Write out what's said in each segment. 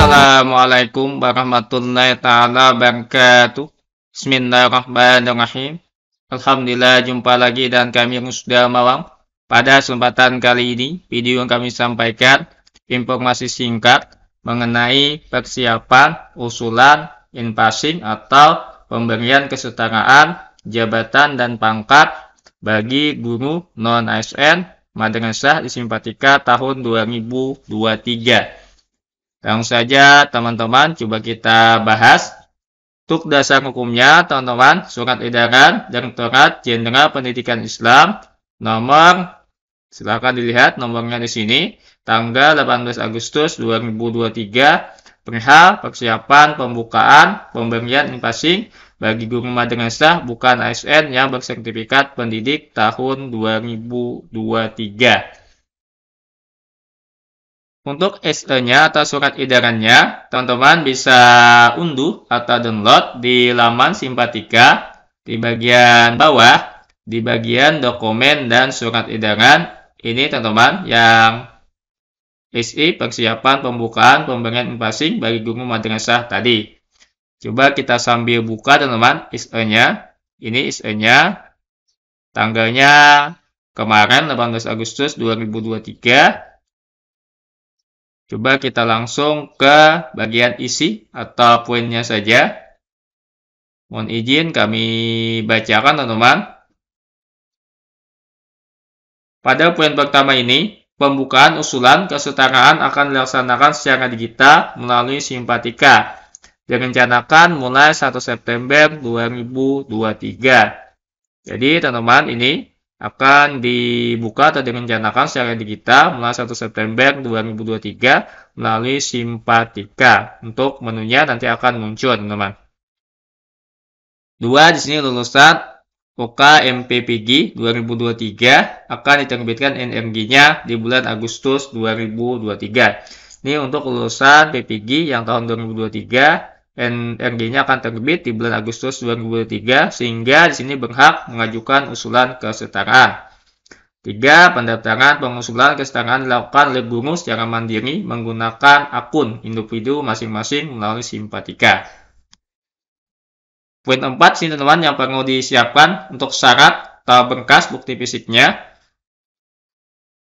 Assalamualaikum warahmatullahi taala wabarakatuh. Bismillahirrahmanirrahim. Alhamdulillah jumpa lagi dan kami sudah malam. Pada kesempatan kali ini, video yang kami sampaikan informasi singkat mengenai persiapan usulan passing atau pemberian kesetaraan jabatan dan pangkat bagi guru non ASN Madrasah Isimpatika tahun 2023 Langsung saja teman-teman coba kita bahas untuk dasar hukumnya teman-teman surat edaran dan Direktorat Jenderal Pendidikan Islam nomor silakan dilihat nomornya di sini tanggal 18 Agustus 2023 perihal persiapan pembukaan pemberian passing bagi guru madrasah bukan ASN yang bersertifikat pendidik tahun 2023. Untuk SE-nya atau surat edarannya, teman-teman bisa unduh atau download di laman Simpatika di bagian bawah, di bagian dokumen dan surat edaran. Ini teman-teman yang SI e, persiapan pembukaan pemberian passing bagi guru madrasah tadi. Coba kita sambil buka teman-teman SE-nya. Ini SE-nya tanggalnya kemarin 18 Agustus 2023 Coba kita langsung ke bagian isi atau poinnya saja. Mohon izin kami bacakan teman-teman. Pada poin pertama ini, pembukaan usulan kesetaraan akan dilaksanakan secara digital melalui simpatika. Direncanakan mulai 1 September 2023. Jadi teman-teman ini akan dibuka atau direncanakan secara digital mulai 1 September 2023 melalui Simpatika. Untuk menunya nanti akan muncul, teman-teman. Dua, di sini lulusan MPPG 2023 akan diterbitkan NMG-nya di bulan Agustus 2023. Ini untuk lulusan PPG yang tahun 2023 NRD-nya akan terbit di bulan Agustus 2023 sehingga di sini berhak mengajukan usulan kesetaraan. tiga Pendaftaran pengusulan kesetaraan dilakukan oleh guru secara mandiri menggunakan akun individu masing-masing melalui simpatika. Poin 4, sini teman-teman yang perlu disiapkan untuk syarat atau berkas bukti fisiknya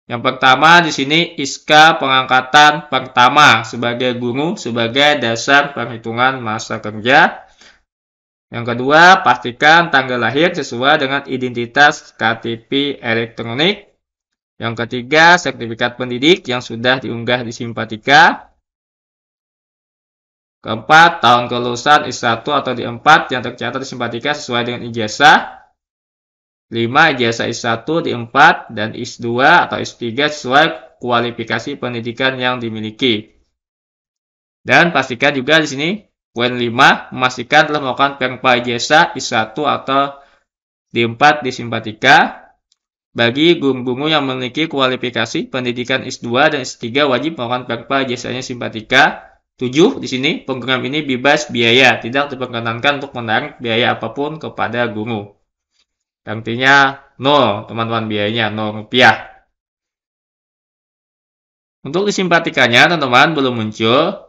yang pertama di sini ISKA pengangkatan pertama sebagai guru sebagai dasar perhitungan masa kerja. Yang kedua, pastikan tanggal lahir sesuai dengan identitas KTP elektronik. Yang ketiga, sertifikat pendidik yang sudah diunggah di Simpatika. Keempat, tahun kelulusan S1 atau D4 yang tercatat di Simpatika sesuai dengan ijazah. 5 ijazah S1 di 4 dan S2 atau S3 sesuai kualifikasi pendidikan yang dimiliki. Dan pastikan juga di sini poin 5 memastikan telah melakukan pengpa ijazah S1 atau D4 di simpatika bagi guru-guru yang memiliki kualifikasi pendidikan S2 dan S3 wajib melakukan pengpa ijazahnya simpatika. 7. Di sini program ini bebas biaya, tidak diperkenankan untuk menarik biaya apapun kepada guru nantinya nol teman-teman biayanya nol rupiah. Untuk disimpatikannya teman-teman belum muncul.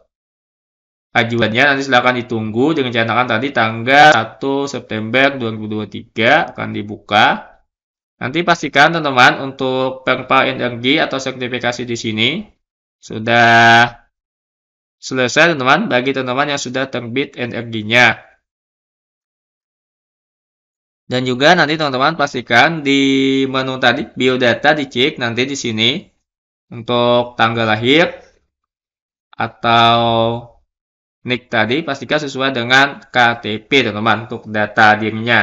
Ajuannya nanti silahkan ditunggu dengan catatan tadi tanggal 1 September 2023 akan dibuka. Nanti pastikan teman-teman untuk perpa energi atau sertifikasi di sini sudah selesai teman-teman bagi teman-teman yang sudah terbit energinya. Dan juga nanti teman-teman pastikan di menu tadi biodata dicek nanti di sini untuk tanggal lahir atau nik tadi pastikan sesuai dengan KTP teman-teman untuk data dirinya.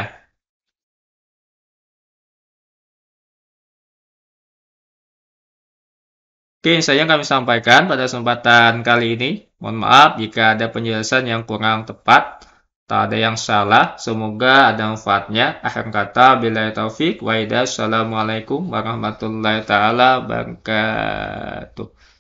Oke, saya kami sampaikan pada kesempatan kali ini. Mohon maaf jika ada penjelasan yang kurang tepat tak ada yang salah. Semoga ada manfaatnya. Akhir kata, bila taufik, waidah. Assalamualaikum warahmatullahi taala wabarakatuh.